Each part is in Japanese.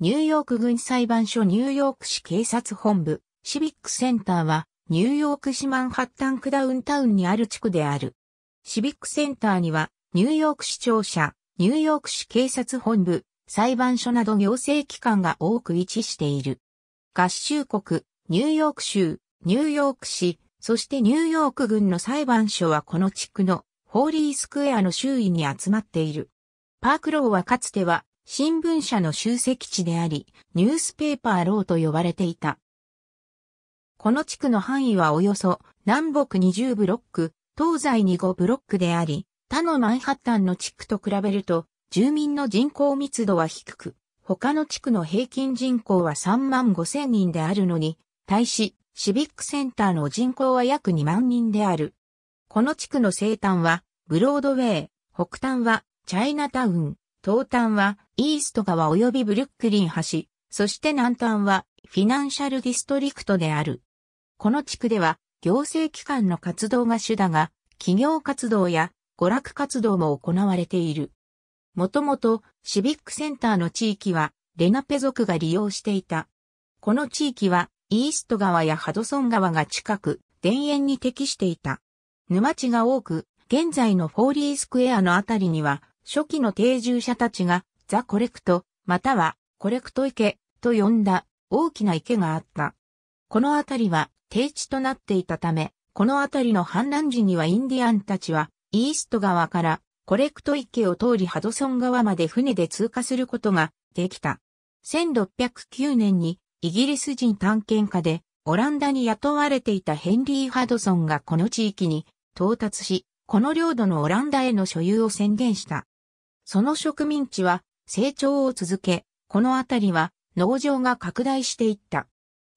ニューヨーク軍裁判所ニューヨーク市警察本部、シビックセンターは、ニューヨーク市マンハッタンクダウンタウンにある地区である。シビックセンターには、ニューヨーク市庁舎、ニューヨーク市警察本部、裁判所など行政機関が多く位置している。合衆国、ニューヨーク州、ニューヨーク市、そしてニューヨーク郡の裁判所はこの地区のホーリースクエアの周囲に集まっている。パークローはかつては新聞社の集積地であり、ニュースペーパーローと呼ばれていた。この地区の範囲はおよそ南北20ブロック、東西に5ブロックであり、他のマンハッタンの地区と比べると、住民の人口密度は低く、他の地区の平均人口は3万5千人であるのに、対し、シビックセンターの人口は約2万人である。この地区の西端は、ブロードウェイ、北端は、チャイナタウン、東端はイースト川及びブルックリン橋、そして南端はフィナンシャルディストリクトである。この地区では行政機関の活動が主だが、企業活動や娯楽活動も行われている。もともとシビックセンターの地域はレナペ族が利用していた。この地域はイースト川やハドソン川が近く、田園に適していた。沼地が多く、現在のフォーリースクエアのあたりには初期の定住者たちがザ・コレクト、またはコレクト池と呼んだ大きな池があった。この辺りは低地となっていたため、この辺りの氾濫時にはインディアンたちはイースト側からコレクト池を通りハドソン川まで船で通過することができた。1609年にイギリス人探検家でオランダに雇われていたヘンリー・ハドソンがこの地域に到達し、この領土のオランダへの所有を宣言した。その植民地は成長を続け、この辺りは農場が拡大していった。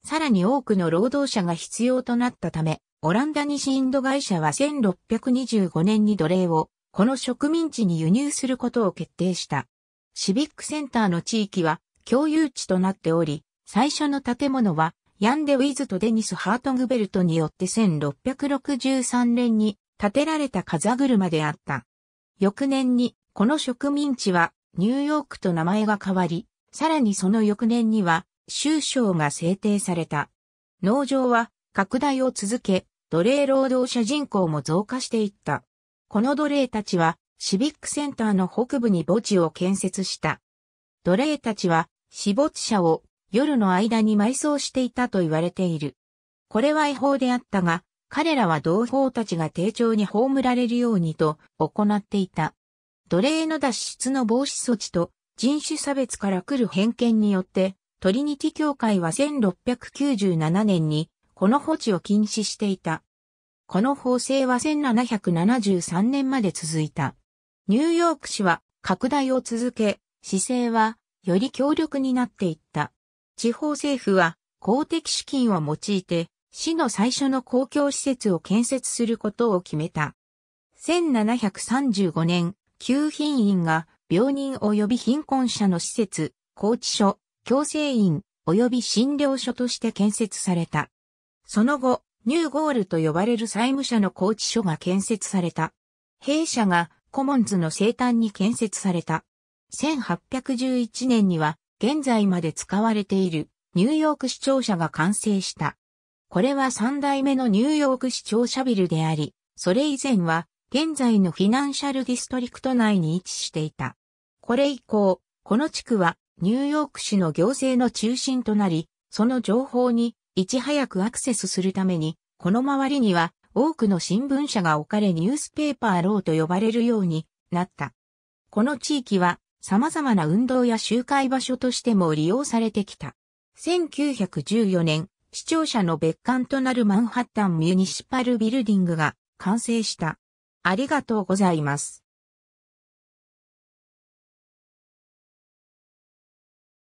さらに多くの労働者が必要となったため、オランダ西インド会社は1625年に奴隷をこの植民地に輸入することを決定した。シビックセンターの地域は共有地となっており、最初の建物はヤンデ・ウィズとデニス・ハートグベルトによって1663年に建てられた風車であった。翌年にこの植民地はニューヨークと名前が変わり、さらにその翌年には州省が制定された。農場は拡大を続け、奴隷労働者人口も増加していった。この奴隷たちはシビックセンターの北部に墓地を建設した。奴隷たちは死没者を夜の間に埋葬していたと言われている。これは違法であったが、彼らは同胞たちが丁重に葬られるようにと行っていた。奴隷の脱出の防止措置と人種差別から来る偏見によって、トリニティ教会は1697年にこの保治を禁止していた。この法制は1773年まで続いた。ニューヨーク市は拡大を続け、市政はより強力になっていった。地方政府は公的資金を用いて市の最初の公共施設を建設することを決めた。1735年、旧品院が病人及び貧困者の施設、拘置所、強制院及び診療所として建設された。その後、ニューゴールと呼ばれる債務者の拘置所が建設された。弊社がコモンズの生誕に建設された。1811年には現在まで使われているニューヨーク市庁舎が完成した。これは三代目のニューヨーク市庁舎ビルであり、それ以前は現在のフィナンシャルディストリクト内に位置していた。これ以降、この地区はニューヨーク市の行政の中心となり、その情報にいち早くアクセスするために、この周りには多くの新聞社が置かれニュースペーパーローと呼ばれるようになった。この地域は様々な運動や集会場所としても利用されてきた。1914年、視聴者の別館となるマンハッタンミュニシパルビルディングが完成した。ありがとうございます。